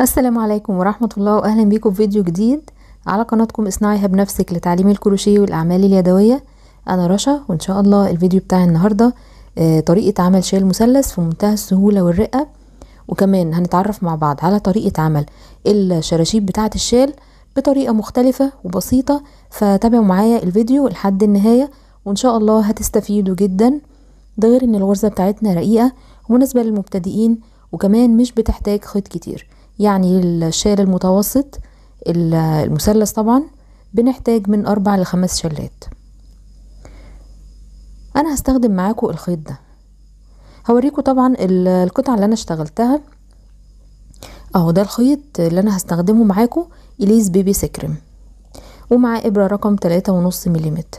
السلام عليكم ورحمة الله وأهلا بيكم في فيديو جديد على قناتكم اصنعيها بنفسك لتعليم الكروشيه والأعمال اليدوية أنا رشا وإن شاء الله الفيديو بتاع النهاردة آه، طريقة عمل شال مثلث في منتهى السهولة والرقة وكمان هنتعرف مع بعض على طريقة عمل الشراشيب بتاعة الشال بطريقة مختلفة وبسيطة فتابعوا معايا الفيديو لحد النهاية وإن شاء الله هتستفيدوا جدا ده غير إن الغرزة بتاعتنا رقيقة ومناسبة للمبتدئين وكمان مش بتحتاج خيط كتير يعني الشال المتوسط المثلث طبعا بنحتاج من أربع لخمس شلات أنا هستخدم معاكو الخيط ده هوريكو طبعا القطعة اللي أنا اشتغلتها اهو ده الخيط اللي أنا هستخدمه معاكو إليز بيبي سكرم ومع إبرة رقم تلاتة ونص مليمتر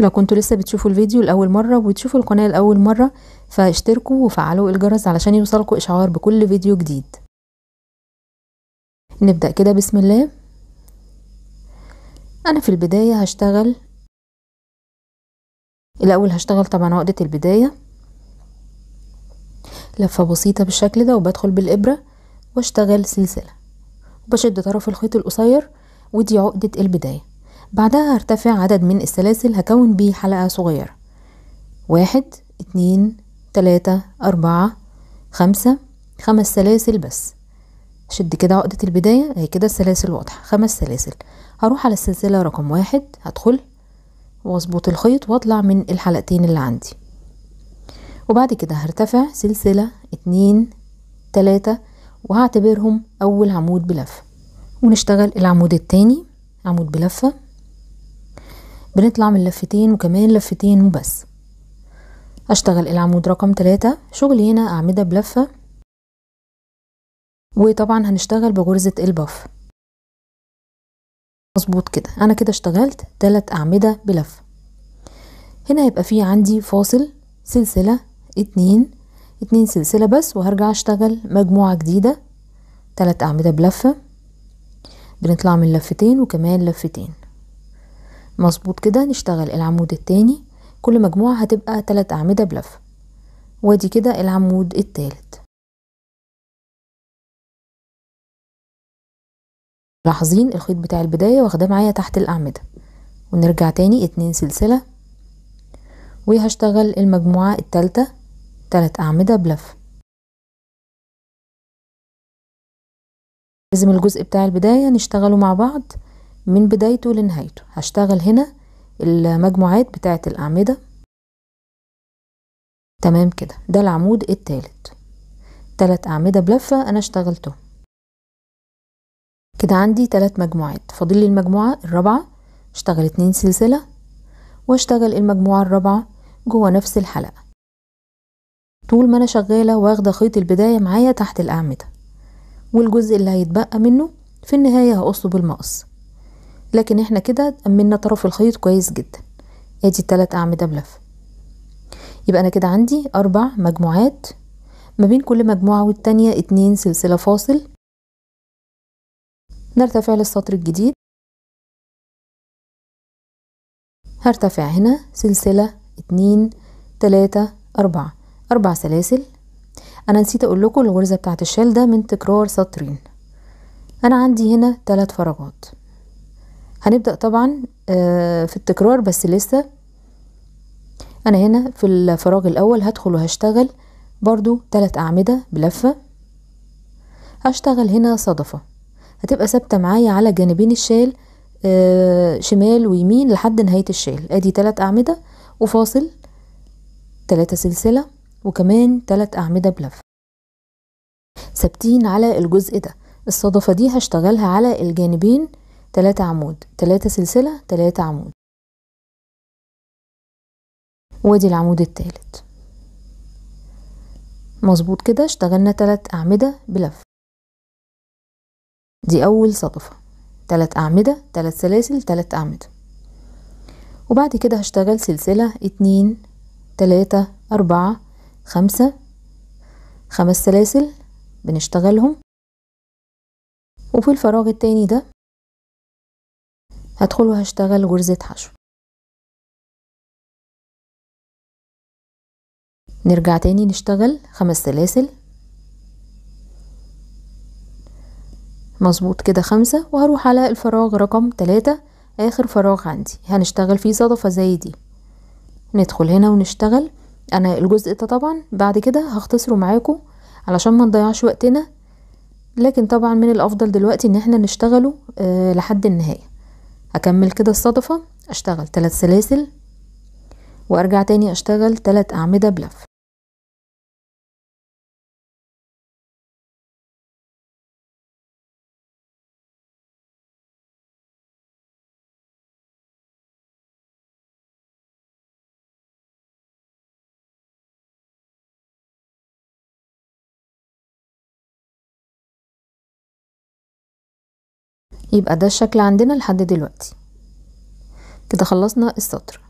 لو كنتوا لسه بتشوفوا الفيديو لاول مره وبتشوفوا القناه لاول مره فاشتركوا وفعلوا الجرس علشان يوصلكوا اشعار بكل فيديو جديد نبدا كده بسم الله انا في البدايه هشتغل الاول هشتغل طبعا عقده البدايه لفه بسيطه بالشكل ده وبدخل بالابره واشتغل سلسله وبشد طرف الخيط القصير ودي عقده البدايه بعدها هرتفع عدد من السلاسل هكون بيه حلقة صغيرة واحد اتنين تلاتة أربعة خمسة خمس سلاسل بس شد كده عقدة البداية هي كده السلاسل واضحة خمس سلاسل هروح على السلسلة رقم واحد هدخل واظبط الخيط واطلع من الحلقتين اللي عندي وبعد كده هرتفع سلسلة اتنين تلاتة وهعتبرهم أول عمود بلفة ونشتغل العمود التاني عمود بلفة بنطلع من لفتين وكمان لفتين وبس اشتغل العمود رقم تلاتة شغلي هنا اعمدة بلفة وطبعا هنشتغل بغرزة البف مظبوط كده انا كده اشتغلت تلات اعمدة بلفة هنا هيبقى في عندي فاصل سلسلة اتنين اتنين سلسلة بس وهرجع اشتغل مجموعة جديدة تلات اعمدة بلفة بنطلع من لفتين وكمان لفتين مظبوط كده نشتغل العمود التاني كل مجموعة هتبقى تلات أعمدة بلفة وادي كده العمود التالت لاحظين الخيط بتاع البداية واخداه معايا تحت الأعمدة ونرجع تاني اتنين سلسلة وهشتغل المجموعة التالتة تلات أعمدة بلفة لازم الجزء بتاع البداية نشتغله مع بعض من بدايته لنهايته هشتغل هنا المجموعات بتاعة الأعمدة تمام كده ده العمود التالت تلات أعمدة بلفة أنا اشتغلته كده عندي تلات مجموعات فاضل لي المجموعة الرابعة اشتغل اتنين سلسلة واشتغل المجموعة الرابعة جوه نفس الحلقة طول ما أنا شغالة واخدة خيط البداية معايا تحت الأعمدة والجزء اللي هيتبقى منه في النهاية هقصه بالمقص لكن احنا كده أمنا طرف الخيط كويس جدا ادي التلات أعمدة بلف يبقى أنا كده عندي أربع مجموعات ما بين كل مجموعة والتانية اتنين سلسلة فاصل نرتفع للسطر الجديد هرتفع هنا سلسلة اتنين تلاتة أربعة أربع سلاسل أنا نسيت أقول لكم الغرزة بتاعت الشال ده من تكرار سطرين أنا عندي هنا تلات فراغات هنبدأ طبعا آه، في التكرار بس لسه أنا هنا في الفراغ الأول هدخل وهشتغل برضو تلات أعمدة بلفة هشتغل هنا صدفة هتبقى ثابتة معايا على جانبين الشال آه، شمال ويمين لحد نهاية الشال ادي تلات أعمدة وفاصل تلاتة سلسلة وكمان تلات أعمدة بلفة ثابتين على الجزء ده الصدفة دي هشتغلها على الجانبين تلاتة عمود تلاتة سلسلة تلاتة عمود وادي العمود التالت مظبوط كده اشتغلنا تلات أعمدة بلف دي أول صدفة تلات أعمدة تلات سلاسل تلات أعمدة وبعد كده هشتغل سلسلة اتنين تلاتة أربعة خمسة خمس سلاسل بنشتغلهم وفي الفراغ التاني ده هدخل وهشتغل غرزة حشو نرجع تاني نشتغل خمس سلاسل مظبوط كده خمسة وهروح على الفراغ رقم تلاتة آخر فراغ عندي هنشتغل فيه صدفة زي دي ندخل هنا ونشتغل أنا الجزء ده طبعا بعد كده هختصره معاكم علشان ما نضيعش وقتنا لكن طبعا من الأفضل دلوقتي إن احنا نشتغله آه لحد النهاية أكمل كده الصدفة اشتغل تلات سلاسل وارجع تاني اشتغل تلات اعمدة بلف يبقى ده الشكل عندنا لحد دلوقتي كده خلصنا السطر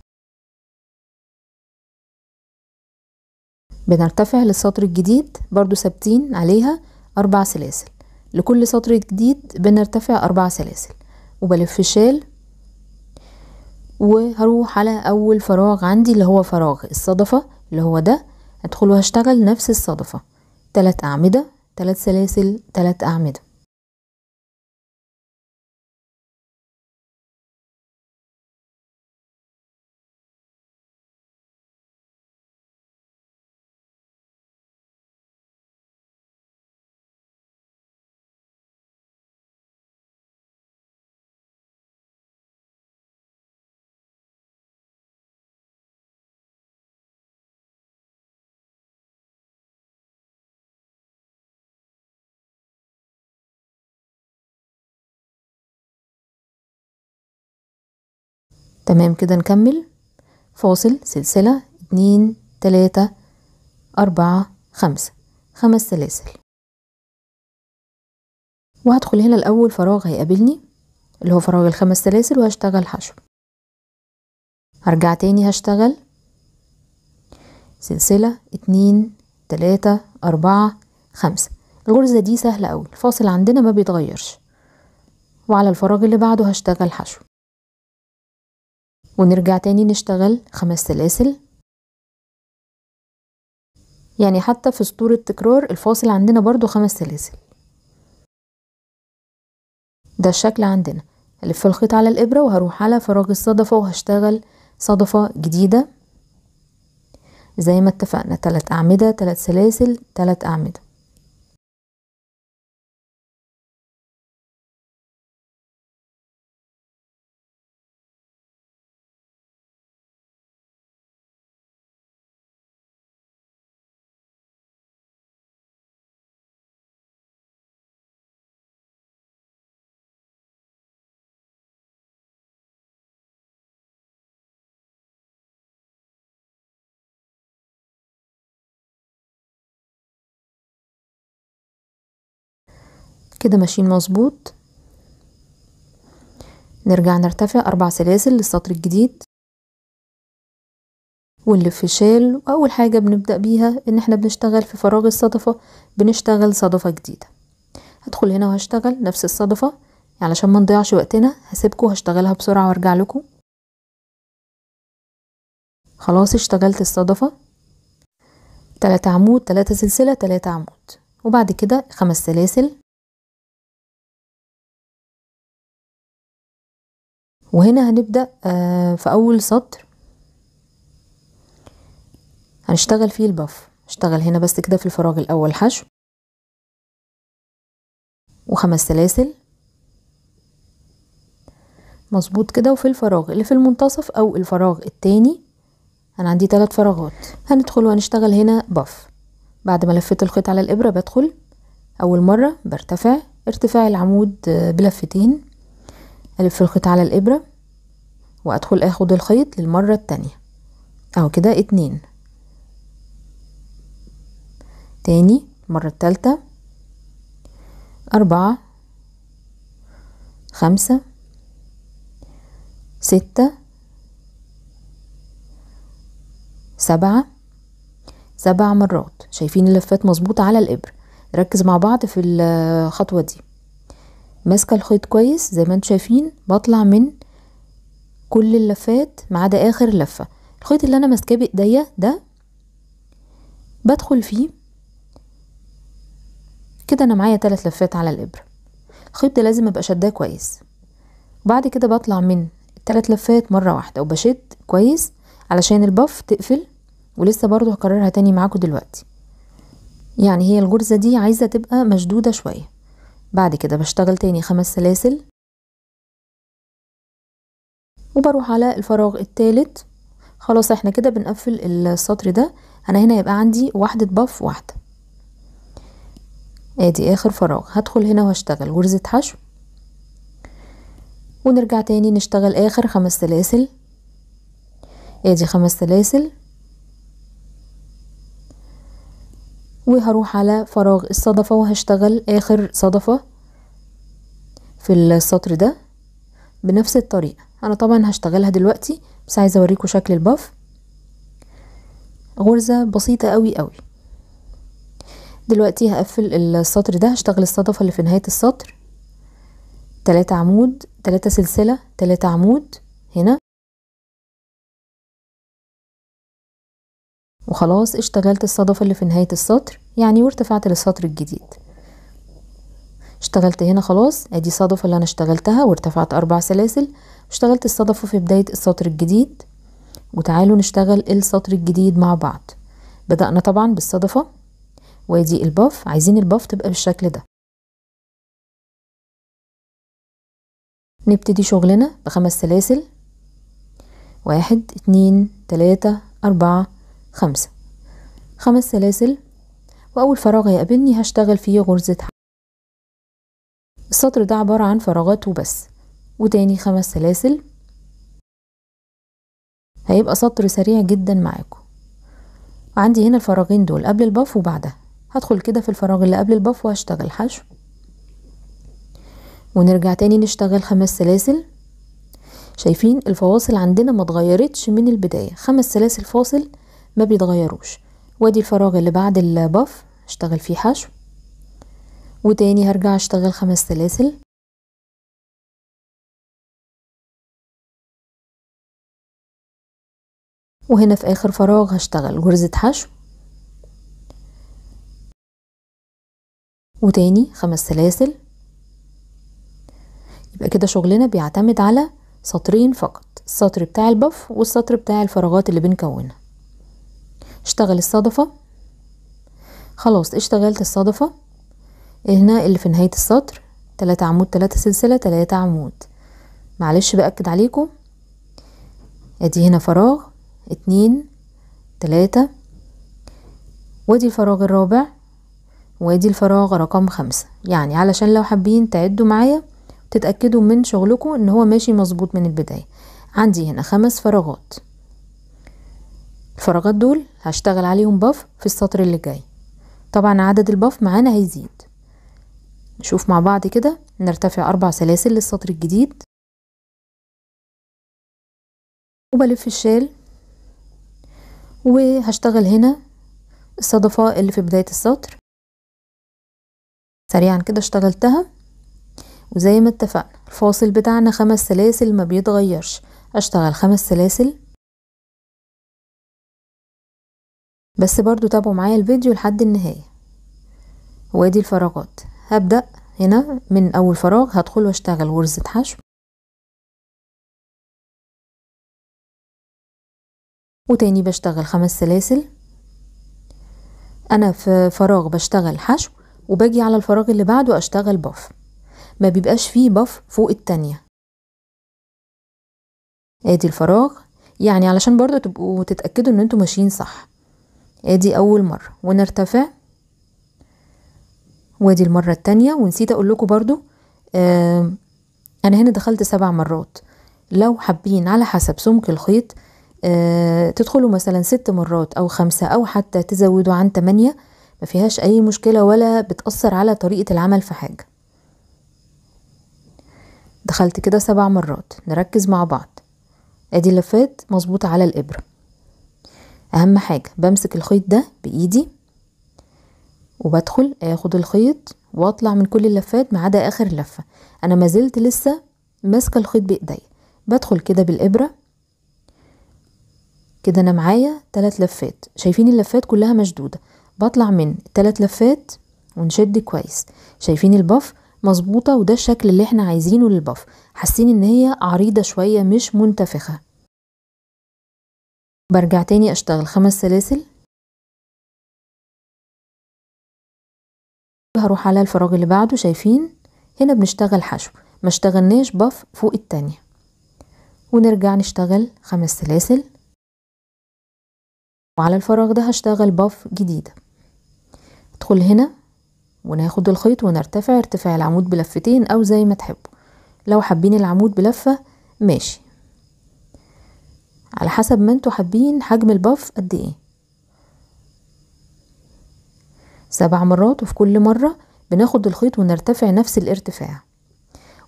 بنرتفع للسطر الجديد برضو ثابتين عليها أربع سلاسل لكل سطر جديد بنرتفع أربع سلاسل وبلف شال وهروح على أول فراغ عندي اللي هو فراغ الصدفة اللي هو ده هدخل وهشتغل نفس الصدفة تلات أعمدة تلات سلاسل تلات أعمدة تمام كده نكمل فاصل سلسلة اتنين تلاتة أربعة خمسة خمس سلاسل وهدخل هنا الأول فراغ هيقابلني اللي هو فراغ الخمس سلاسل وهشتغل حشو هرجع تاني هشتغل سلسلة اتنين تلاتة أربعة خمسة الغرزة دي سهلة أوي الفاصل عندنا ما بيتغيرش وعلى الفراغ اللي بعده هشتغل حشو ونرجع تاني نشتغل خمس سلاسل يعني حتى في سطور التكرار الفاصل عندنا برضو خمس سلاسل ده الشكل عندنا هلف الخيط على الإبرة وهروح على فراغ الصدفة وهشتغل صدفة جديدة زي ما اتفقنا تلات أعمدة تلات سلاسل تلات أعمدة كده ماشيين مظبوط نرجع نرتفع أربع سلاسل للسطر الجديد ونلف شال وأول حاجة بنبدأ بيها إن احنا بنشتغل في فراغ الصدفة بنشتغل صدفة جديدة هدخل هنا وهشتغل نفس الصدفة علشان ما نضيعش وقتنا هسيبكم هشتغلها بسرعة وارجع لكم خلاص اشتغلت الصدفة تلاتة عمود تلاتة سلسلة تلاتة عمود وبعد كده خمس سلاسل وهنا هنبدأ آه، في أول سطر هنشتغل فيه الباف اشتغل هنا بس كده في الفراغ الأول حشو وخمس سلاسل مظبوط كده وفي الفراغ اللي في المنتصف أو الفراغ التاني أنا عندي تلات فراغات هندخل وهنشتغل هنا باف بعد ما لفيت الخيط على الإبرة بدخل أول مرة برتفع ارتفاع العمود آه، بلفتين ألف الخيط على الإبرة وأدخل أخد الخيط للمرة التانية أهو كده اتنين تاني المرة التالتة أربعة خمسة ستة سبعة سبع مرات شايفين اللفات مظبوطة على الإبر ركز مع بعض في الخطوة دي ماسكه الخيط كويس زي ما انتم شايفين بطلع من كل اللفات ما عدا اخر لفه الخيط اللي انا ماسكاه بايديا ده بدخل فيه كده انا معايا ثلاث لفات على الابره الخيط ده لازم ابقى شداه كويس وبعد كده بطلع من الثلاث لفات مره واحده وبشد كويس علشان الباف تقفل ولسه برضو هكررها تاني معاكم دلوقتي يعني هي الغرزه دي عايزه تبقى مشدوده شويه بعد كده بشتغل تاني خمس سلاسل وبروح على الفراغ التالت خلاص احنا كده بنقفل السطر ده انا هنا يبقى عندي واحدة بف واحدة ادي اخر فراغ هدخل هنا وهشتغل غرزة حشو ونرجع تاني نشتغل اخر خمس سلاسل ادي خمس سلاسل وهروح على فراغ الصدفة وهشتغل آخر صدفة في السطر ده بنفس الطريقة أنا طبعا هشتغلها دلوقتي بس عايزة أوريكم شكل الباف غرزة بسيطة قوي قوي دلوقتي هقفل السطر ده هشتغل الصدفة اللي في نهاية السطر تلاتة عمود تلاتة سلسلة تلاتة عمود هنا وخلاص اشتغلت الصدفة اللي في نهاية السطر يعني وارتفعت للسطر الجديد اشتغلت هنا خلاص ادي الصدفة اللي انا اشتغلتها وارتفعت اربع سلاسل واشتغلت الصدفة في بداية السطر الجديد وتعالوا نشتغل السطر الجديد مع بعض بدأنا طبعا بالصدفة وادي الباف عايزين الباف تبقى بالشكل ده نبتدي شغلنا بخمس سلاسل واحد اتنين تلاتة أربعة خمسة خمس سلاسل وأول فراغ هيقابلني هشتغل فيه غرزة حق. السطر ده عبارة عن فراغات وبس وتاني خمس سلاسل هيبقى سطر سريع جدا معاكم عندي هنا الفراغين دول قبل الباف وبعدها هدخل كده في الفراغ اللي قبل الباف وهشتغل حشو ونرجع تاني نشتغل خمس سلاسل شايفين الفواصل عندنا ما اتغيرتش من البداية خمس سلاسل فاصل ما بيتغيروش وادي الفراغ اللي بعد الباف اشتغل فيه حشو وتاني هرجع اشتغل خمس سلاسل وهنا في اخر فراغ هشتغل غرزة حشو وتاني خمس سلاسل يبقى كده شغلنا بيعتمد على سطرين فقط السطر بتاع البف والسطر بتاع الفراغات اللي بنكونها اشتغل الصدفة خلاص اشتغلت الصدفة هنا اللي في نهاية السطر تلاتة عمود تلاتة سلسلة تلاتة عمود معلش بأكد عليكم ادي هنا فراغ اتنين تلاتة وادي الفراغ الرابع وادي الفراغ رقم خمسة يعني علشان لو حابين تعدوا معايا تتأكدوا من شغلكم ان هو ماشي مظبوط من البداية عندي هنا خمس فراغات الفراغات دول هشتغل عليهم باف في السطر اللي جاي طبعا عدد الباف معانا هيزيد نشوف مع بعض كده نرتفع أربع سلاسل للسطر الجديد وبلف الشال وهشتغل هنا الصدفة اللي في بداية السطر سريعا كده اشتغلتها وزي ما اتفقنا الفاصل بتاعنا خمس سلاسل ما بيتغيرش اشتغل خمس سلاسل بس برضو تابعوا معايا الفيديو لحد النهاية وادي الفراغات هبدأ هنا من أول فراغ هدخل واشتغل غرزة حشو وتاني بشتغل خمس سلاسل أنا في فراغ بشتغل حشو وباجي على الفراغ اللي بعده أشتغل باف ما بيبقاش فيه باف فوق التانية ادي الفراغ يعني علشان برضو تبقوا تتأكدوا ان انتوا ماشيين صح ادي اول مرة ونرتفع وادي المرة التانية ونسيت اقول لكم برضو آه انا هنا دخلت سبع مرات لو حابين على حسب سمك الخيط آه تدخلوا مثلا ست مرات او خمسة او حتى تزودوا عن تمانية ما فيهاش اي مشكلة ولا بتأثر على طريقة العمل في حاجة دخلت كده سبع مرات نركز مع بعض ادي اللفات مظبوطة على الابره اهم حاجة بمسك الخيط ده بايدي وبدخل اخد الخيط واطلع من كل اللفات ما عدا اخر لفة انا ما زلت لسه ماسكة الخيط بايديا بدخل كده بالابرة كده انا معايا تلات لفات شايفين اللفات كلها مشدودة بطلع من تلات لفات ونشد كويس شايفين البف مظبوطة وده الشكل اللي احنا عايزينه للبف حاسين ان هي عريضة شوية مش منتفخة برجع تاني أشتغل خمس سلاسل هروح على الفراغ اللي بعده شايفين هنا بنشتغل حشو ما اشتغلناش بف فوق التانية ونرجع نشتغل خمس سلاسل وعلى الفراغ ده هشتغل بف جديدة ادخل هنا وناخد الخيط ونرتفع ارتفاع العمود بلفتين او زي ما تحبوا لو حابين العمود بلفة ماشي على حسب ما انتوا حابين حجم الباف قد ايه سبع مرات وفي كل مرة بناخد الخيط ونرتفع نفس الارتفاع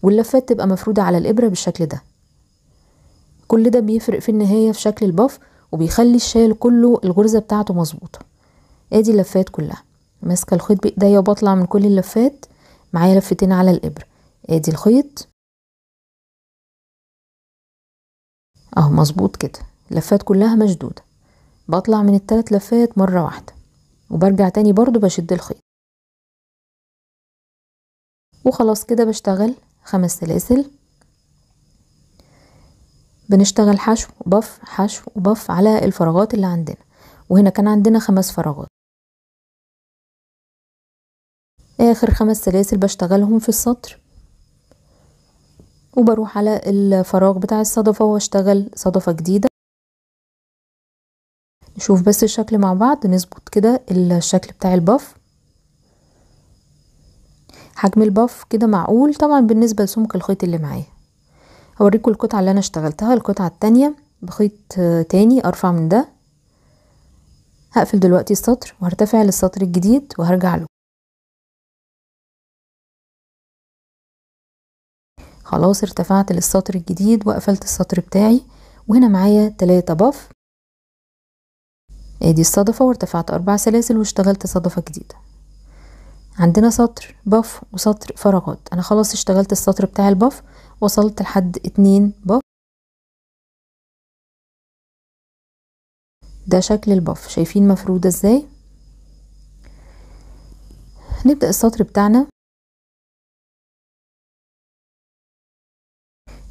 واللفات تبقى مفرودة على الإبرة بالشكل ده كل ده بيفرق في النهاية في شكل الباف وبيخلي الشال كله الغرزة بتاعته مظبوطة ادي اللفات كلها ماسكة الخيط بإيديا وبطلع من كل اللفات معايا لفتين على الإبرة ادي الخيط اهو مظبوط كده اللفات كلها مشدودة بطلع من التلات لفات مرة واحدة وبرجع تاني برضو بشد الخيط وخلاص كده بشتغل خمس سلاسل بنشتغل حشو وبف حشو وبف على الفراغات اللي عندنا وهنا كان عندنا خمس فراغات اخر خمس سلاسل بشتغلهم في السطر وبروح على الفراغ بتاع الصدفة واشتغل صدفة جديدة نشوف بس الشكل مع بعض نظبط كده الشكل بتاع الباف حجم الباف كده معقول طبعا بالنسبة لسمك الخيط اللي معاه هوريكم القطعة اللي انا اشتغلتها القطعة التانية بخيط تاني ارفع من ده هقفل دلوقتي السطر وهرتفع للسطر الجديد وهرجع له خلاص ارتفعت للسطر الجديد وقفلت السطر بتاعي وهنا معايا تلاتة باف ادي آه، الصدفة وارتفعت اربع سلاسل واشتغلت صدفة جديدة عندنا سطر باف وسطر فراغات انا خلاص اشتغلت السطر بتاع الباف وصلت لحد اتنين باف ده شكل الباف شايفين مفرودة ازاي نبدأ السطر بتاعنا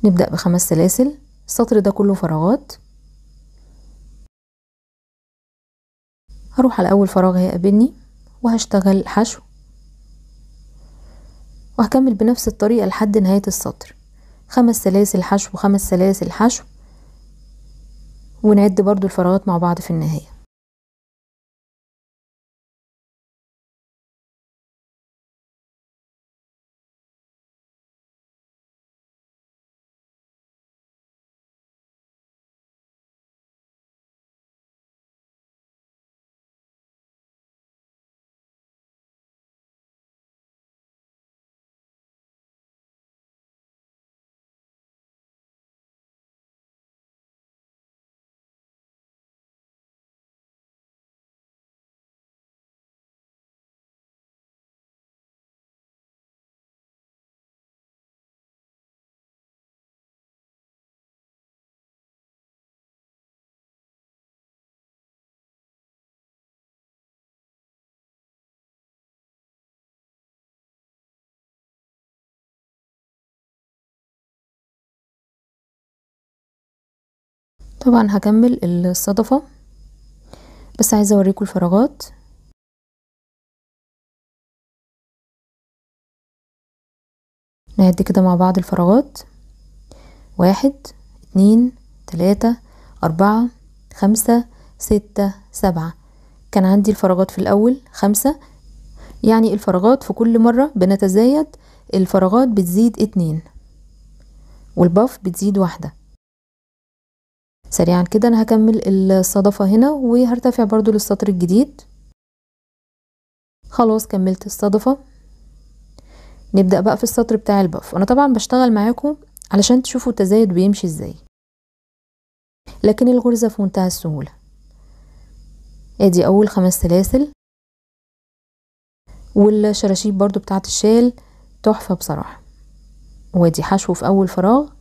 نبدأ بخمس سلاسل السطر ده كله فراغات هروح على أول فراغ هيقابلني وهشتغل حشو وهكمل بنفس الطريقة لحد نهاية السطر خمس سلاسل حشو خمس سلاسل حشو ونعد برضو الفراغات مع بعض في النهاية طبعا هكمل الصدفة بس عايزة اوريكم الفراغات نعد كده مع بعض الفراغات واحد اتنين تلاتة أربعة خمسة ستة سبعة كان عندي الفراغات في الأول خمسة يعني الفراغات في كل مرة بنتزايد الفراغات بتزيد اتنين والباف بتزيد واحدة سريعا كده انا هكمل الصدفة هنا وهرتفع برضو للسطر الجديد خلاص كملت الصدفة نبدأ بقى في السطر بتاع الباف انا طبعا بشتغل معاكم علشان تشوفوا التزايد بيمشي ازاي لكن الغرزة في منتهى السهولة ادي اول خمس سلاسل والشراشيب برضو بتاعت الشال تحفة بصراحة وادي حشو في اول فراغ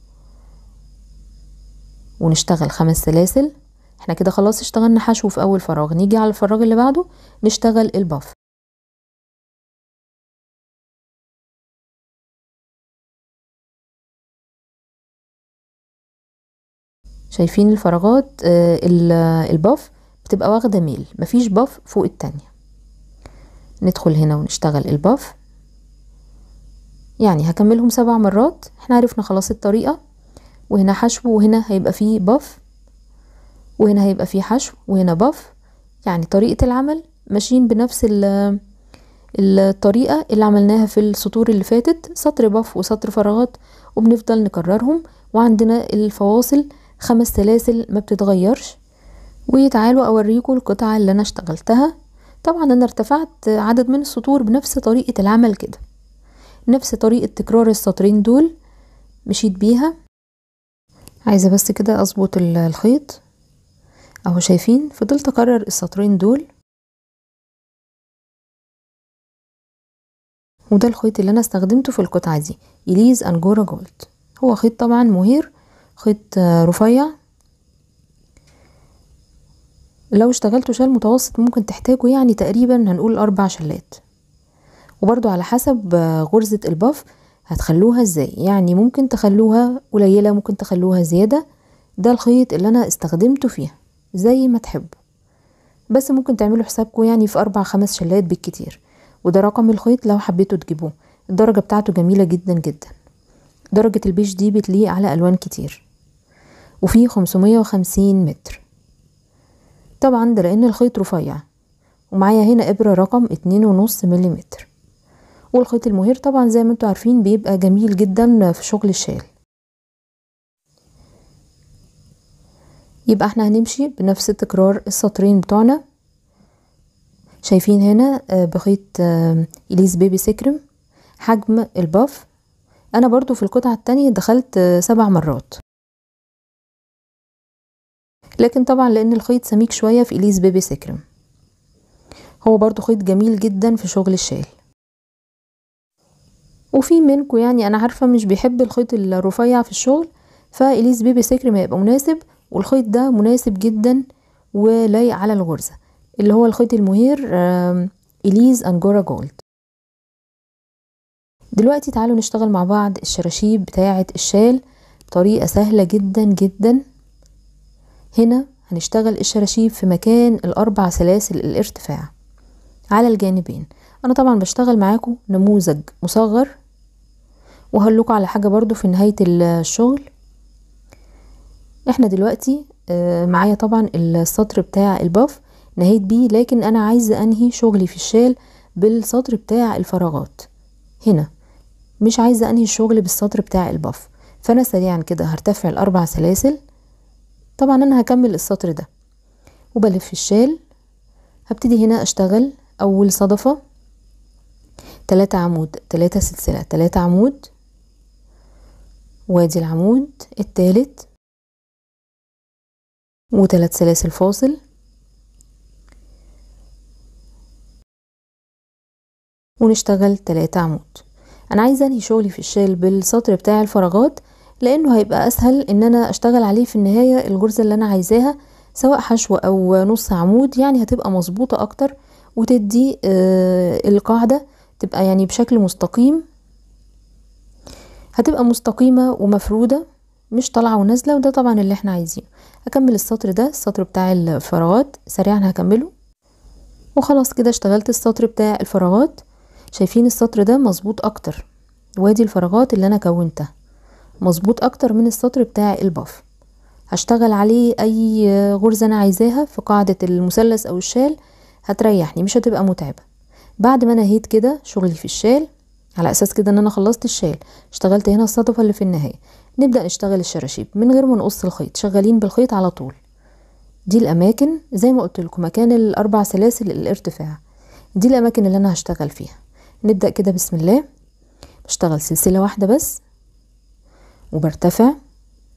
ونشتغل خمس سلاسل احنا كده خلاص اشتغلنا حشو في اول فراغ نيجي على الفراغ اللي بعده نشتغل الباف شايفين الفراغات آه، الباف بتبقى واخده ميل مفيش باف فوق التانية ندخل هنا ونشتغل الباف يعني هكملهم سبع مرات احنا عرفنا خلاص الطريقه وهنا حشو وهنا هيبقى فيه باف وهنا هيبقى فيه حشو وهنا باف يعني طريقة العمل ماشيين بنفس الطريقة اللي عملناها في السطور اللي فاتت سطر باف وسطر فراغات وبنفضل نكررهم وعندنا الفواصل خمس سلاسل ما بتتغيرش وتعالوا اوريكم القطعة اللي انا اشتغلتها طبعا انا ارتفعت عدد من السطور بنفس طريقة العمل كده نفس طريقة تكرار السطرين دول مشيت بيها عايزة بس كده اظبط الخيط اهو شايفين فضلت اكرر السطرين دول وده الخيط اللي انا استخدمته في القطعة دي اليز انجورا جولد هو خيط طبعا مهير خيط آه، رفيع لو اشتغلته شال متوسط ممكن تحتاجه يعني تقريبا هنقول اربع شلات وبرده على حسب آه، غرزة الباف هتخلوها ازاي يعني ممكن تخلوها قليلة ممكن تخلوها زيادة ده الخيط اللي انا استخدمته فيها زي ما تحبوا بس ممكن تعملوا حسابكم يعني في اربع خمس شلات بالكتير وده رقم الخيط لو حبيتوا تجيبوه الدرجة بتاعته جميلة جدا جدا درجة البيش دي بتليق على الوان كتير وفيه خمسمية وخمسين متر طبعا ده لان الخيط رفيع ومعايا هنا ابرة رقم اتنين ونص مليمتر والخيط المهير طبعا زي ما انتوا عارفين بيبقى جميل جدا في شغل الشال يبقى احنا هنمشي بنفس تكرار السطرين بتوعنا شايفين هنا آه، بخيط آه، اليز بيبي سكرم حجم الباف انا برضو في القطعة التانية دخلت آه، سبع مرات لكن طبعا لان الخيط سميك شوية في اليز بيبي سكرم هو برضو خيط جميل جدا في شغل الشال وفي منكم يعني انا عارفه مش بيحب الخيط الرفيع في الشغل فاليز بيبي سكر ما يبقى مناسب والخيط ده مناسب جدا ولايق على الغرزه اللي هو الخيط المهير اليز انجورا جولد دلوقتي تعالوا نشتغل مع بعض الشراشيب بتاعه الشال طريقه سهله جدا جدا هنا هنشتغل الشراشيب في مكان الاربع سلاسل الارتفاع على الجانبين انا طبعا بشتغل معاكم نموذج مصغر وهقول لكم على حاجه برضو في نهايه الشغل احنا دلوقتي آه، معايا طبعا السطر بتاع الباف نهيت بيه لكن انا عايزه انهي شغلي في الشال بالسطر بتاع الفراغات هنا مش عايزه انهي الشغل بالسطر بتاع الباف فانا سريعا كده هرتفع الاربع سلاسل طبعا انا هكمل السطر ده وبلف الشال هبتدي هنا اشتغل اول صدفه تلاتة عمود تلاتة سلسلة تلاتة عمود وادي العمود التالت وتلات سلاسل فاصل ونشتغل تلاتة عمود انا عايزه انهي شغلي في الشال بالسطر بتاع الفراغات لانه هيبقى اسهل ان انا اشتغل عليه في النهايه الجرزه اللي انا عايزاها سواء حشو او نص عمود يعني هتبقى مظبوطه اكتر وتدي آه القاعده تبقى يعني بشكل مستقيم هتبقى مستقيمة ومفرودة مش طالعة ونازلة وده طبعا اللي احنا عايزينه هكمل السطر ده السطر بتاع الفراغات سريعا هكمله وخلاص كده اشتغلت السطر بتاع الفراغات شايفين السطر ده مظبوط اكتر وادي الفراغات اللي انا كونتها مظبوط اكتر من السطر بتاع الباف هشتغل عليه اي غرزة انا عايزاها في قاعدة المثلث او الشال هتريحني مش هتبقى متعبة بعد ما نهيت كده شغلي في الشال على اساس كده ان انا خلصت الشال اشتغلت هنا الصدفه اللي في النهايه نبدا نشتغل الشراشيب من غير ما نقص الخيط شغالين بالخيط على طول دي الاماكن زي ما قلت لكم مكان الاربع سلاسل الارتفاع دي الاماكن اللي انا هشتغل فيها نبدا كده بسم الله بشتغل سلسله واحده بس وبرتفع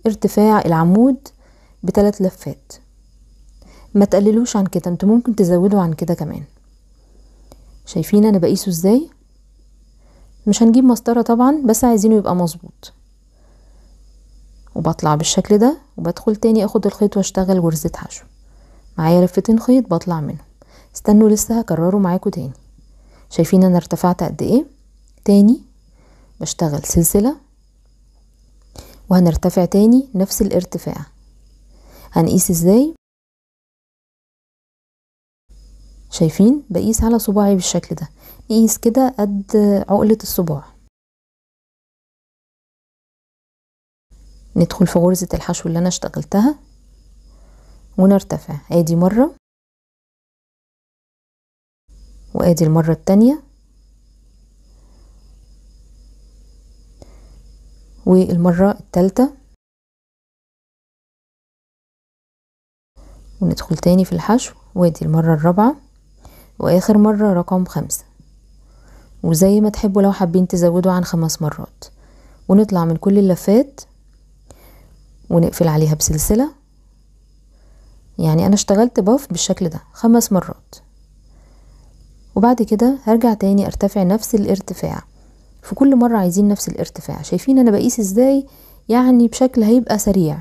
ارتفاع العمود بثلاث لفات ما تقللوش عن كده انتوا ممكن تزودوا عن كده كمان شايفين انا بقيسه ازاي مش هنجيب مسطرة طبعا بس عايزينه يبقى مظبوط وبطلع بالشكل ده وبدخل تاني اخد الخيط واشتغل غرزة حشو معايا لفتين خيط بطلع منهم استنوا لسه هكرره معاكم تاني شايفين انا ارتفعت قد ايه تاني بشتغل سلسلة وهنرتفع تاني نفس الارتفاع هنقيس ازاي شايفين بقيس على صباعي بالشكل ده نقيس كده قد عقلة الصباع ندخل في غرزة الحشو اللي انا اشتغلتها ونرتفع ادي مرة وادي المرة التانية والمرة التالتة وندخل تاني في الحشو وادي المرة الرابعة واخر مرة رقم خمسة وزي ما تحبوا لو حابين تزودوا عن خمس مرات ونطلع من كل اللفات ونقفل عليها بسلسلة يعني انا اشتغلت باف بالشكل ده خمس مرات وبعد كده هرجع تاني ارتفع نفس الارتفاع في كل مرة عايزين نفس الارتفاع شايفين انا بقيس ازاي يعني بشكل هيبقى سريع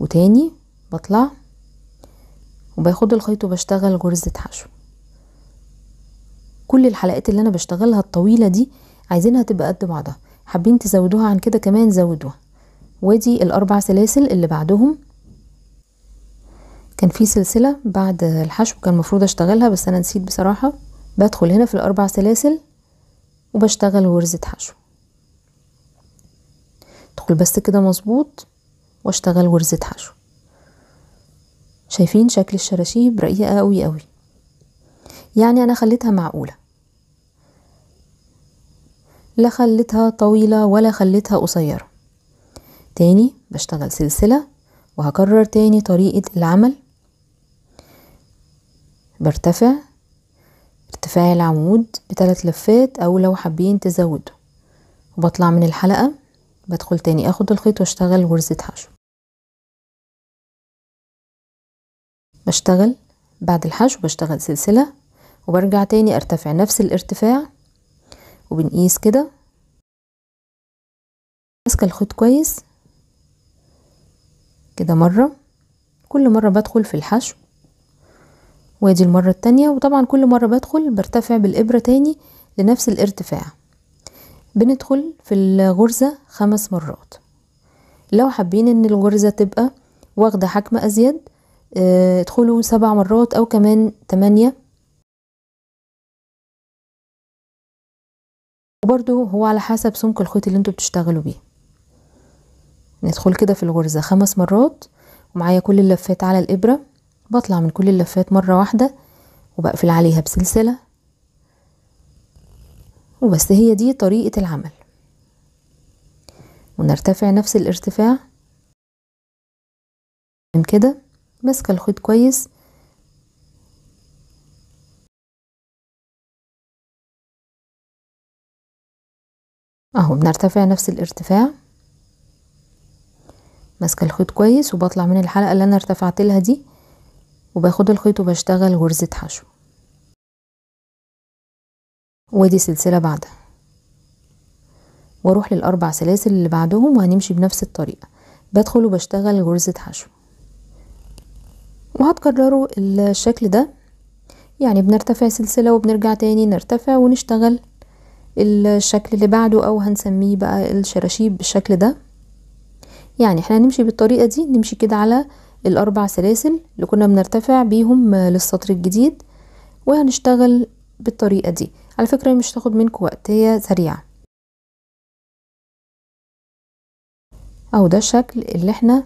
وتاني بطلع وباخد الخيط وبشتغل غرزة حشو كل الحلقات اللي انا بشتغلها الطويلة دي عايزينها تبقى قد بعضها حابين تزودوها عن كده كمان زودوها ودي الاربع سلاسل اللي بعدهم كان في سلسلة بعد الحشو كان المفروض اشتغلها بس انا نسيت بصراحة بدخل هنا في الاربع سلاسل وبشتغل غرزة حشو ادخل بس كده مظبوط واشتغل غرزة حشو شايفين شكل الشراشيب رقيقة قوي قوي يعني أنا خليتها معقولة لا خليتها طويلة ولا خليتها قصيرة تاني بشتغل سلسلة وهكرر تاني طريقة العمل برتفع ارتفاع العمود بثلاث لفات أو لو حابين تزودوا وبطلع من الحلقة بدخل تاني اخد الخيط واشتغل غرزة حشو بشتغل بعد الحشو بشتغل سلسلة وبرجع تاني ارتفع نفس الارتفاع وبنقيس كده ماسكة الخيط كويس كده مرة كل مرة بدخل في الحشو وادي المرة التانية وطبعا كل مرة بدخل برتفع بالإبرة تاني لنفس الارتفاع بندخل في الغرزة خمس مرات لو حابين ان الغرزة تبقى واخدة حجم ازيد آه، ادخلوا سبع مرات أو كمان تمانية وبرده هو على حسب سمك الخيط اللي انتوا بتشتغلوا بيه ندخل كده في الغرزة خمس مرات ومعايا كل اللفات على الإبرة بطلع من كل اللفات مرة واحدة وبقفل عليها بسلسلة وبس هي دي طريقة العمل ونرتفع نفس الارتفاع كده ماسكة الخيط كويس اهو بنرتفع نفس الارتفاع ماسكة الخيط كويس وبطلع من الحلقة اللي انا ارتفعت لها دي وباخد الخيط وبشتغل غرزة حشو ودي سلسلة بعدها واروح للاربع سلاسل اللي بعدهم وهنمشي بنفس الطريقة بدخل وبشتغل غرزة حشو وهتكرروا الشكل ده يعني بنرتفع سلسلة وبنرجع تاني نرتفع ونشتغل الشكل اللي بعده او هنسميه بقى الشراشيب بالشكل ده يعني احنا هنمشي بالطريقة دي نمشي كده على الاربع سلاسل اللي كنا بنرتفع بيهم للسطر الجديد وهنشتغل بالطريقة دي على فكرة مش تاخد منك وقت هي سريعة او ده الشكل اللي احنا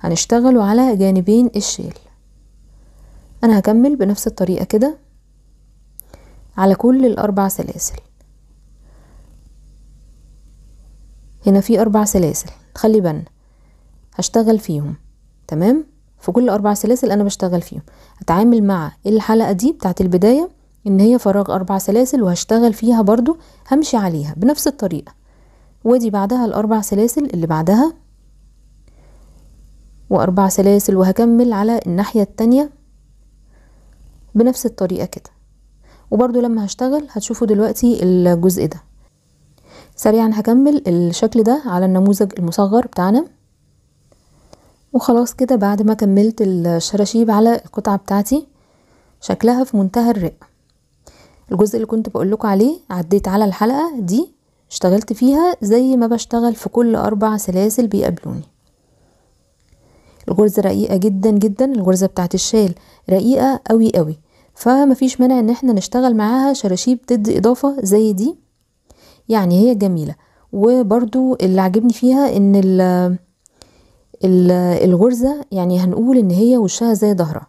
هنشتغله على جانبين الشيل انا هكمل بنفس الطريقة كده على كل الاربع سلاسل هنا في اربع سلاسل خلي بالنا هشتغل فيهم تمام في كل اربع سلاسل انا بشتغل فيهم هتعامل مع الحلقة دي بتاعت البداية ان هي فراغ اربع سلاسل وهشتغل فيها برضو همشي عليها بنفس الطريقة ودي بعدها الاربع سلاسل اللي بعدها واربع سلاسل وهكمل على الناحية التانية بنفس الطريقة كده وبرضو لما هشتغل هتشوفوا دلوقتي الجزء ده سريعا هكمل الشكل ده على النموذج المصغر بتاعنا وخلاص كده بعد ما كملت الشراشيب على القطعة بتاعتي شكلها في منتهى الرق الجزء اللي كنت بقولكوا عليه عديت على الحلقة دي اشتغلت فيها زي ما بشتغل في كل أربع سلاسل بيقابلوني الغرزة رقيقة جدا جدا الغرزة بتاعت الشال رقيقة قوي قوي فمفيش مانع ان احنا نشتغل معاها شراشيب تدي اضافة زي دي يعني هي جميلة وبرده اللي عجبني فيها ان الـ الـ الغرزة يعني هنقول ان هي وشها زي ظهرها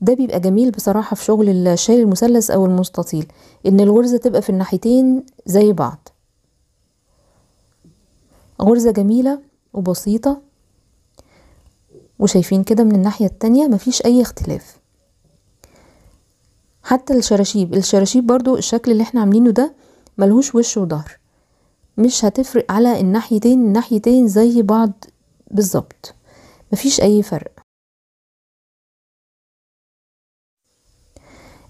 ده بيبقى جميل بصراحة في شغل الشال المثلث او المستطيل ان الغرزة تبقى في الناحيتين زي بعض غرزة جميلة وبسيطة وشايفين كده من الناحية التانية مفيش اي اختلاف حتى الشراشيب الشراشيب برضو الشكل اللي احنا عاملينه ده ملهوش وش وظهر مش هتفرق على الناحيتين الناحيتين زي بعض بالظبط مفيش اي فرق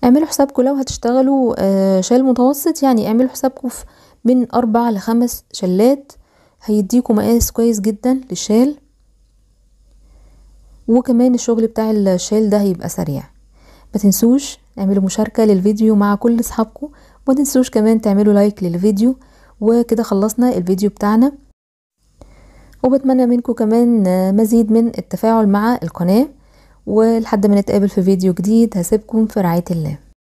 اعملوا حسابكم لو هتشتغلوا آه، شال متوسط يعني اعملوا حسابكم في من اربع لخمس شلات هيديكم مقاس كويس جدا للشال وكمان الشغل بتاع الشيل ده هيبقى سريع ما تنسوش اعملوا مشاركة للفيديو مع كل اصحابكم ما تنسوش كمان تعملوا لايك للفيديو وكده خلصنا الفيديو بتاعنا وبتمنى منكم كمان مزيد من التفاعل مع القناة ولحد ما نتقابل في فيديو جديد هسيبكم في رعاية الله